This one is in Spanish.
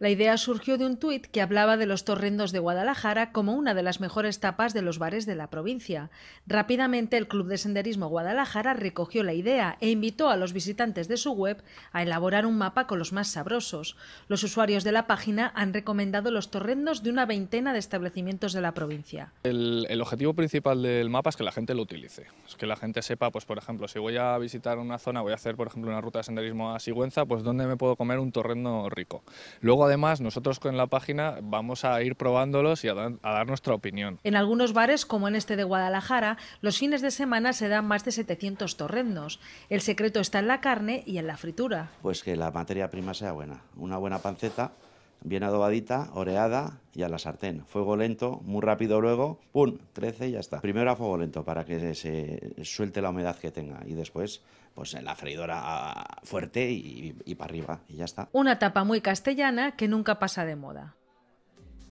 La idea surgió de un tuit que hablaba de los torrendos de Guadalajara como una de las mejores tapas de los bares de la provincia. Rápidamente el Club de Senderismo Guadalajara recogió la idea e invitó a los visitantes de su web a elaborar un mapa con los más sabrosos. Los usuarios de la página han recomendado los torrendos de una veintena de establecimientos de la provincia. El, objetivo principal del mapa es que la gente lo utilice, es que la gente sepa, pues por ejemplo, si voy a visitar una zona, voy a hacer por ejemplo una ruta de senderismo a Sigüenza, pues dónde me puedo comer un torrendo rico. Luego además, nosotros con la página vamos a ir probándolos y a dar, nuestra opinión. En algunos bares, como en este de Guadalajara, los fines de semana se dan más de 700 torrendos. El secreto está en la carne y en la fritura. Pues que la materia prima sea buena. Una buena panceta bien adobadita, oreada y a la sartén. Fuego lento, muy rápido luego, ¡pum! 13 y ya está. Primero a fuego lento para que se suelte la humedad que tenga y después pues en la freidora fuerte y para arriba y ya está. Una tapa muy castellana que nunca pasa de moda.